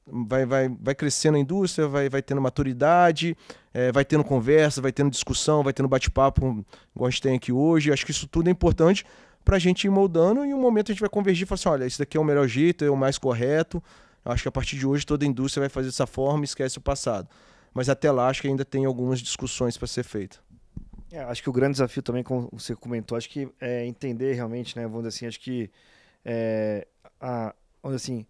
vai, vai, vai crescendo a indústria, vai, vai tendo maturidade, é, vai tendo conversa, vai tendo discussão, vai tendo bate-papo, igual a gente tem aqui hoje. Acho que isso tudo é importante para a gente ir moldando e um momento a gente vai convergir e falar assim, olha, isso daqui é o melhor jeito, é o mais correto, eu acho que a partir de hoje toda a indústria vai fazer dessa forma e esquece o passado. Mas até lá acho que ainda tem algumas discussões para ser feita. É, acho que o grande desafio também, como você comentou, acho que é entender realmente, né? Vamos dizer assim, acho que é, a, vamos dizer assim,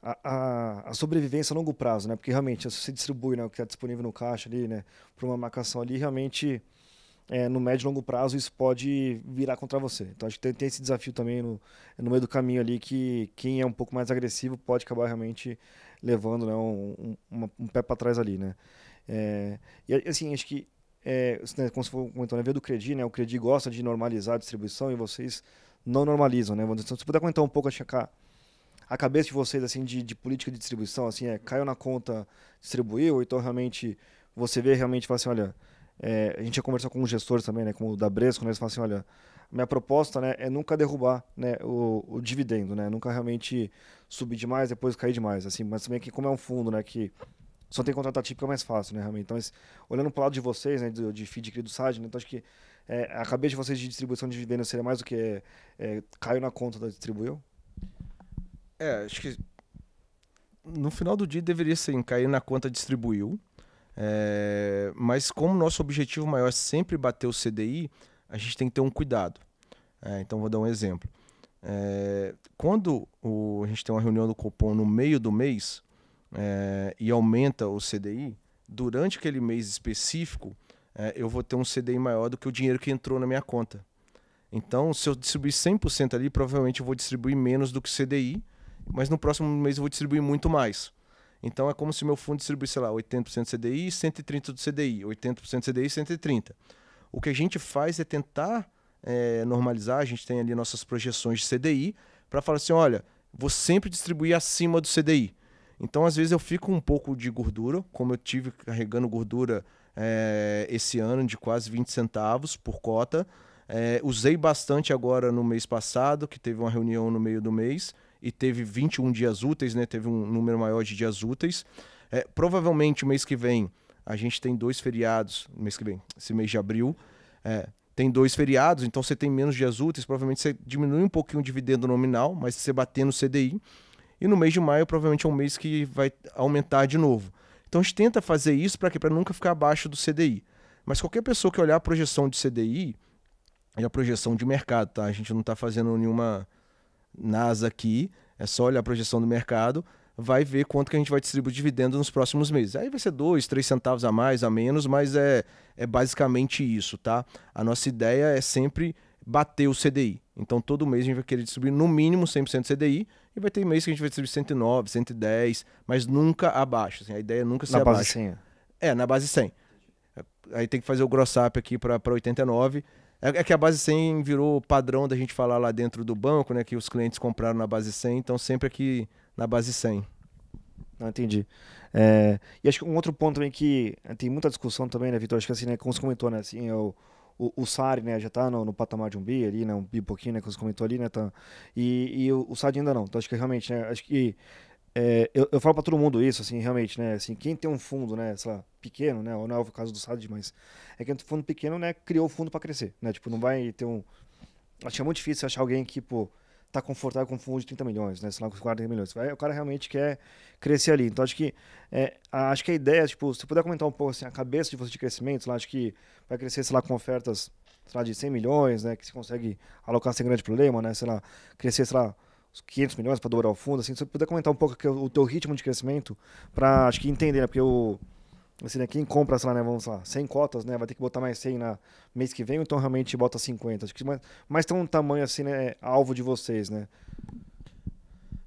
a, a, a, sobrevivência a longo prazo, né? Porque realmente, se você distribui né, o que está disponível no caixa ali, né? Para uma marcação ali, realmente é, no médio e longo prazo isso pode virar contra você. Então acho que tem, tem, esse desafio também no, no meio do caminho ali que quem é um pouco mais agressivo pode acabar realmente levando né, um, um, um pé para trás ali, né? É, e assim, acho que, é, né, como você comentou, na né, via do Credi, né, o Credi gosta de normalizar a distribuição e vocês não normalizam, né? Então, se puder comentar um pouco, acho que a, a cabeça de vocês assim de, de, política de distribuição, assim, é, caiu na conta, distribuiu, ou então realmente você vê realmente e fala assim, olha é, a gente já conversou com os gestores também, né, como o da Bresco, né, eles falam assim, olha, minha proposta né, é nunca derrubar né, o, o dividendo, né, nunca realmente subir demais, depois cair demais, assim, mas também que como é um fundo, né, que só tem contrato atípico é mais fácil, né, realmente. Então, olhando para o lado de vocês, né, de, de feed do SAD, né, então acho que é, a cabeça de vocês de distribuição de dividendos seria mais do que é, é, caiu na conta da distribuiu? É, acho que no final do dia deveria ser em cair na conta distribuiu, é, mas como nosso objetivo maior é sempre bater o CDI, a gente tem que ter um cuidado. É, então vou dar um exemplo. É, quando o, a gente tem uma reunião do cupom no meio do mês é, e aumenta o CDI, durante aquele mês específico, é, eu vou ter um CDI maior do que o dinheiro que entrou na minha conta. Então, se eu distribuir 100% ali, provavelmente eu vou distribuir menos do que o CDI, mas no próximo mês eu vou distribuir muito mais. Então é como se meu fundo distribuísse, sei lá, 80% CDI, e 130% do CDI, 80% CDI, e 130%. O que a gente faz é tentar é, normalizar, a gente tem ali nossas projeções de CDI, para falar assim: olha, vou sempre distribuir acima do CDI. Então, às vezes, eu fico um pouco de gordura, como eu tive carregando gordura é, esse ano de quase 20 centavos por cota. É, usei bastante agora no mês passado, que teve uma reunião no meio do mês e teve 21 dias úteis, né? Teve um número maior de dias úteis. É, provavelmente mês que vem a gente tem dois feriados, mês que vem, esse mês de abril, é, tem dois feriados, então você tem menos dias úteis, provavelmente você diminui um pouquinho o dividendo nominal, mas você bater no CDI. E no mês de maio, provavelmente é um mês que vai aumentar de novo. Então a gente tenta fazer isso para que para nunca ficar abaixo do CDI. Mas qualquer pessoa que olhar a projeção de CDI e a projeção de mercado, tá? A gente não está fazendo nenhuma NASA aqui, é só olhar a projeção do mercado, vai ver quanto que a gente vai distribuir dividendo nos próximos meses. Aí vai ser dois, três centavos a mais, a menos, mas é, é basicamente isso, tá? A nossa ideia é sempre bater o CDI. Então todo mês a gente vai querer distribuir no mínimo 100% CDI e vai ter mês que a gente vai distribuir 109, 110, mas nunca abaixo. Assim, a ideia é nunca ser abaixo. Na base 100. É, na base 100. Aí tem que fazer o gross up aqui para 89, é, é que a base 100 virou padrão da gente falar lá dentro do banco, né? Que os clientes compraram na base 100, então sempre aqui na base 100. Não, entendi. É, e acho que um outro ponto também que eh, tem muita discussão também, né, Vitor? Acho que assim, né, como você comentou, né, assim, é o, o, o SAR né, já está no, no, patamar de um bi ali, né, um bi pouquinho, né, como você comentou ali, né, tá, e, e o, o SAD ainda não. Então acho que realmente, né, acho que é, eu, eu, falo para todo mundo isso, assim, realmente, né? Assim, quem tem um fundo, né, sei lá, pequeno, né? Ou não é o caso do SAD, mas é quem tem um fundo pequeno, né, criou o fundo para crescer, né? Tipo, não vai ter um. Acho que é muito difícil achar alguém que, pô, tá confortável com um fundo de 30 milhões, né? Sei lá, com 40 milhões. Vai, o cara realmente quer crescer ali. Então, acho que, é, acho que a ideia, tipo, se você puder comentar um pouco, assim, a cabeça de você de crescimento, sei lá, acho que vai crescer, sei lá, com ofertas, sei lá, de 100 milhões, né? Que você consegue alocar sem grande problema, né? Sei lá, crescer, sei lá os 500 milhões para dobrar o fundo, assim, se você puder comentar um pouco o teu ritmo de crescimento para, acho que entender, né, porque o assim, né, quem compra, sei lá, né, vamos lá, 100 cotas, né, vai ter que botar mais 100 na mês que vem, ou então realmente bota 50. Acho que mas, tem um tamanho assim, né, alvo de vocês, né?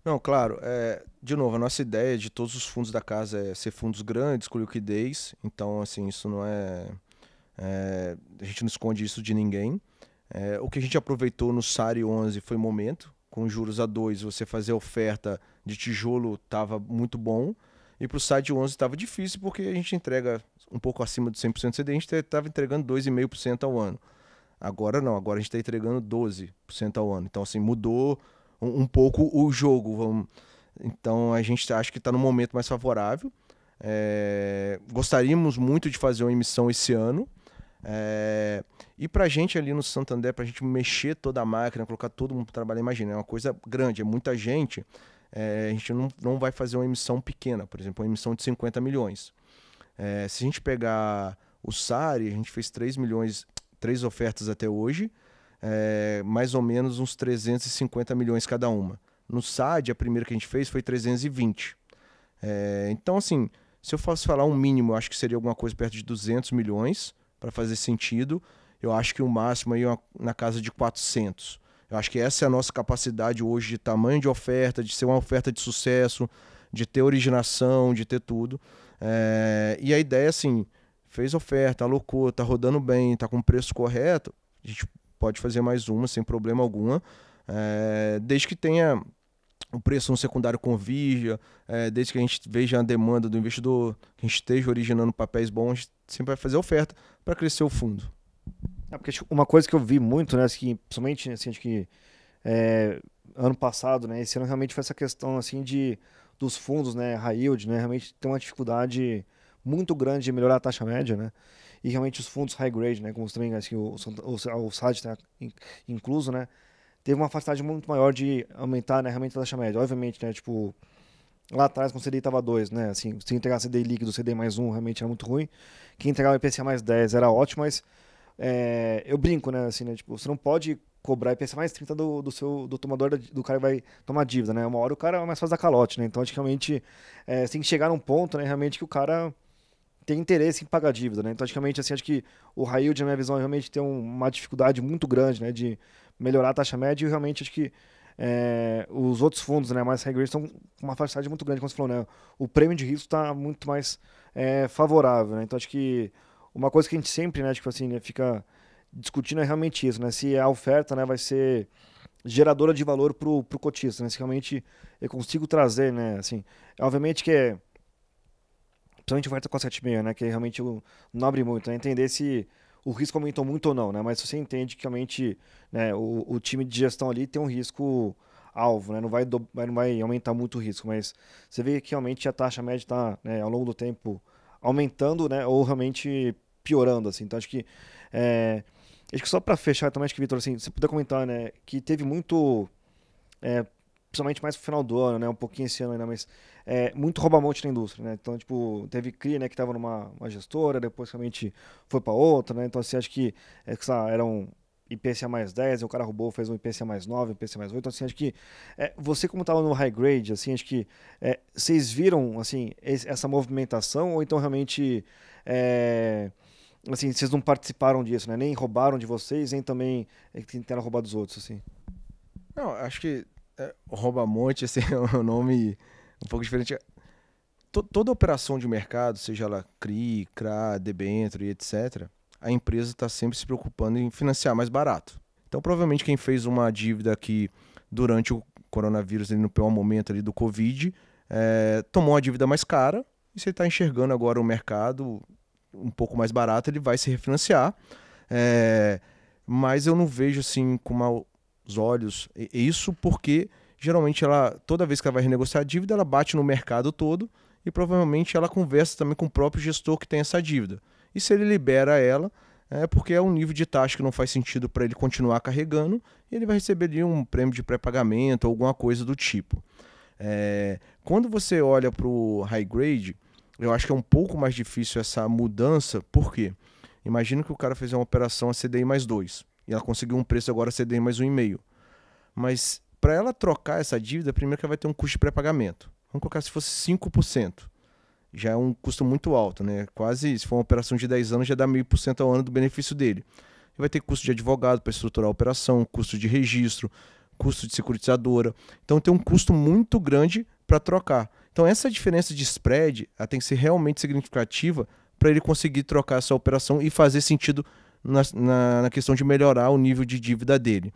Não, claro, é, de novo, a nossa ideia de todos os fundos da casa é ser fundos grandes, com liquidez, então assim, isso não é, é a gente não esconde isso de ninguém. É, o que a gente aproveitou no SARI 11 foi momento, com juros a 2, você fazer oferta de tijolo estava muito bom. E para o site 11 estava difícil, porque a gente entrega um pouco acima de 100% CD, a gente estava entregando 2,5% ao ano. Agora não, agora a gente está entregando 12% ao ano. Então, assim, mudou um, um pouco o jogo. Vamos... Então, a gente acha que está no momento mais favorável. É... Gostaríamos muito de fazer uma emissão esse ano. É... E pra gente ali no Santander, pra gente mexer toda a máquina, colocar todo mundo pra trabalhar, imagina, é uma coisa grande, é muita gente. É, a gente não, não vai fazer uma emissão pequena, por exemplo, uma emissão de 50 milhões. É, se a gente pegar o SARI, a gente fez 3 milhões, 3 ofertas até hoje, é, mais ou menos uns 350 milhões cada uma. No SAD, a primeira que a gente fez foi 320. É, então, assim, se eu fosse falar um mínimo, acho que seria alguma coisa perto de 200 milhões para fazer sentido. Eu acho que o máximo aí é na casa de 400. Eu acho que essa é a nossa capacidade hoje de tamanho de oferta, de ser uma oferta de sucesso, de ter originação, de ter tudo. É... E a ideia é assim, fez oferta, alocou, tá rodando bem, tá com preço correto, a gente pode fazer mais uma sem problema alguma, é... desde que tenha o preço no secundário convirja, é... Eh, desde que a gente veja a demanda do investidor, que a gente esteja originando papéis bons, sempre vai fazer oferta para crescer o fundo. É porque uma coisa que eu vi muito, né, que, assim, principalmente assim, acho que é, ano passado, né, esse ano realmente foi essa questão assim de dos fundos, né, high yield, né, realmente tem uma dificuldade muito grande de melhorar a taxa média, né? E realmente os fundos high grade, né, como também assim, o, o, o SAD está né, incluso, né, teve uma facilidade muito maior de aumentar né, realmente a taxa média. Obviamente, né, tipo, Lá atrás, com o CDI estava 2, né? Assim, se entregar CDI líquido, CDI mais 1, um, realmente era muito ruim. Quem entregava IPCA mais 10 era ótimo, mas é, eu brinco, né? Assim, né? Tipo, você não pode cobrar IPCA mais 30 do, do seu do tomador do cara que vai tomar dívida, né? Uma hora o cara é mais fácil da calote, né? Então, acho que realmente é, você tem que chegar num ponto, né? Realmente que o cara tem interesse em pagar dívida, né? Então, praticamente, assim, acho que o raio de na minha visão, realmente tem uma dificuldade muito grande, né? De melhorar a taxa média e realmente acho que é, os outros fundos né, mais regulados estão com uma facilidade muito grande, como você falou, né? O prêmio de risco está muito mais é, favorável, né? Então acho que uma coisa que a gente sempre, né, tipo assim, né, fica discutindo é realmente isso, né? Se a oferta, né, vai ser geradora de valor para o cotista, né? Se realmente eu consigo trazer, né, assim, obviamente que é principalmente oferta com a 7,5, né, que é realmente eu não abre muito, né? Entender se o risco aumentou muito ou não, né? Mas você entende que realmente né, o, o time de gestão ali tem um risco alvo, né? Não vai, do, não vai aumentar muito o risco, mas você vê que realmente a taxa média está, né, ao longo do tempo, aumentando, né? Ou realmente piorando, assim. Então acho que é, acho que só para fechar também acho que Vitor, assim, você puder comentar, né? Que teve muito, é, principalmente mais no final do ano, né? Um pouquinho esse ano ainda, mas é, muito roubamonte na indústria, né? Então, tipo, teve CRI, né, que estava numa gestora, depois realmente foi para outra, né? Então, assim, acho que, é, lá, era um IPCA mais 10, o cara roubou, fez um IPCA mais 9, IPCA mais 8, então, assim, acho que é, você como estava no high grade, assim, acho que é, vocês viram, assim, esse, essa movimentação ou então realmente é, assim, vocês não participaram disso, né? Nem roubaram de vocês, nem também é, tentaram roubar dos outros, assim. Não, acho que é, rouba monte, assim, é um nome um pouco diferente. toda operação de mercado, seja ela CRI, CRA, debênture, etc., a empresa está sempre se preocupando em financiar mais barato. Então, provavelmente, quem fez uma dívida que durante o coronavírus, ali, no pior momento ali do Covid, é, tomou uma dívida mais cara e você está enxergando agora o mercado um pouco mais barato, ele vai se refinanciar. É, mas eu não vejo assim com maus olhos isso porque geralmente ela, toda vez que ela vai renegociar a dívida, ela bate no mercado todo e provavelmente ela conversa também com o próprio gestor que tem essa dívida. E se ele libera ela, é porque é um nível de taxa que não faz sentido para ele continuar carregando, e ele vai receber ali um prêmio de pré-pagamento, alguma coisa do tipo. É, quando você olha para o high grade, eu acho que é um pouco mais difícil essa mudança, por quê? Imagina que o cara fez uma operação a CDI mais 2 e ela conseguiu um preço agora CDI mais 1,5. Mas para ela trocar essa dívida, primeiro que ela vai ter um custo de pré-pagamento. Vamos colocar se fosse 5%. Já é um custo muito alto, né? Quase, se for uma operação de 10 anos, já dá 1.000% ao ano do benefício dele. Ele vai ter custo de advogado para estruturar a operação, custo de registro, custo de securitizadora. Então tem um custo muito grande para trocar. Então essa diferença de spread ela tem que ser realmente significativa para ele conseguir trocar essa operação e fazer sentido na, na, na, questão de melhorar o nível de dívida dele.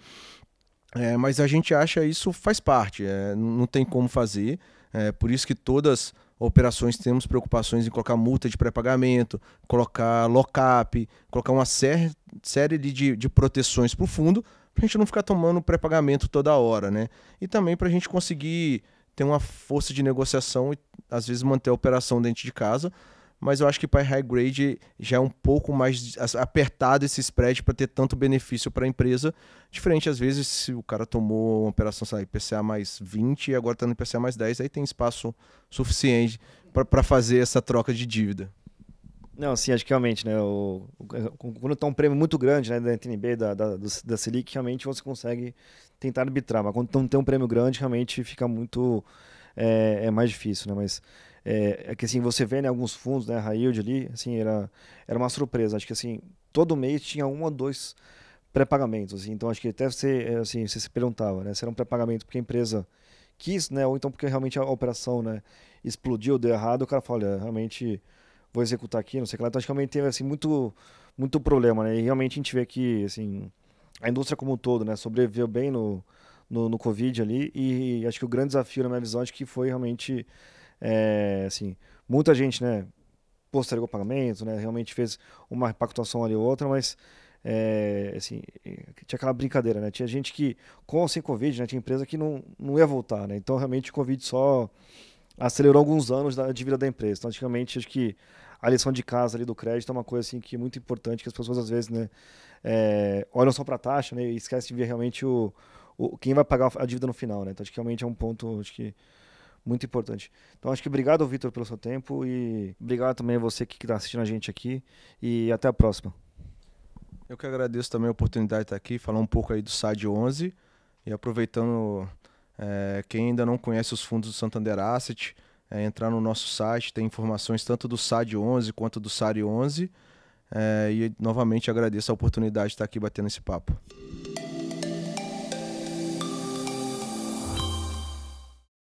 É, mas a gente acha isso faz parte, é, não tem como fazer. É, por isso que todas operações temos preocupações em colocar multa de pré-pagamento, colocar lock-up, colocar uma série, série de, de proteções para o fundo, para a gente não ficar tomando pré-pagamento toda hora, né? E também para a gente conseguir ter uma força de negociação e às vezes manter a operação dentro de casa mas eu acho que para high grade já é um pouco mais apertado esse spread para ter tanto benefício para a empresa. Diferente, às vezes, se o cara tomou uma operação, sei lá, IPCA mais 20 e agora está no IPCA mais 10, aí tem espaço suficiente para fazer essa troca de dívida. Não, sim, acho que realmente, né? O, quando está um prêmio muito grande né, da NTNB, da, da, da Selic, realmente você consegue tentar arbitrar, mas quando tem um prêmio grande, realmente fica muito. É, é mais difícil, né? Mas é, é, que assim, você vê em né, alguns fundos, né, a Yield ali, assim, era, era uma surpresa. Acho que assim, todo mês tinha um ou dois pré-pagamentos, assim, então acho que até você, é, assim, você se perguntava, né, se era um pré-pagamento porque a empresa quis, né, ou então porque realmente a operação, né, explodiu, deu errado, o cara fala, olha, realmente vou executar aqui, não sei o que lá, então acho que realmente teve, assim, muito, muito problema, né, e realmente a gente vê que, assim, a indústria como um todo, né, sobreviveu bem no, no, no Covid ali, e, e acho que o grande desafio, na minha visão, acho que foi realmente é, assim, muita gente, né, postergou pagamento, né, realmente fez uma pactuação ali ou outra, mas é, assim, tinha aquela brincadeira, né? Tinha gente que, com ou sem Covid, né? Tinha empresa que não, não ia voltar, né? Então, realmente, o Covid só acelerou alguns anos da dívida da empresa. Então, antigamente, acho que a lição de casa ali do crédito é uma coisa, assim, que é muito importante, que as pessoas, às vezes, né? É, olham só para a taxa, né? E esquecem de ver realmente o, o, quem vai pagar a dívida no final, né? Então, acho que realmente é um ponto, acho que muito importante. Então acho que obrigado, Vitor, pelo seu tempo e obrigado também a você que está assistindo a gente aqui e até a próxima. Eu que agradeço também a oportunidade de estar aqui, falar um pouco aí do SAD 11 e aproveitando é, quem ainda não conhece os fundos do Santander Asset, é, entrar no nosso site, tem informações tanto do SAD 11 quanto do SARI 11. É, e novamente agradeço a oportunidade de estar aqui batendo esse papo.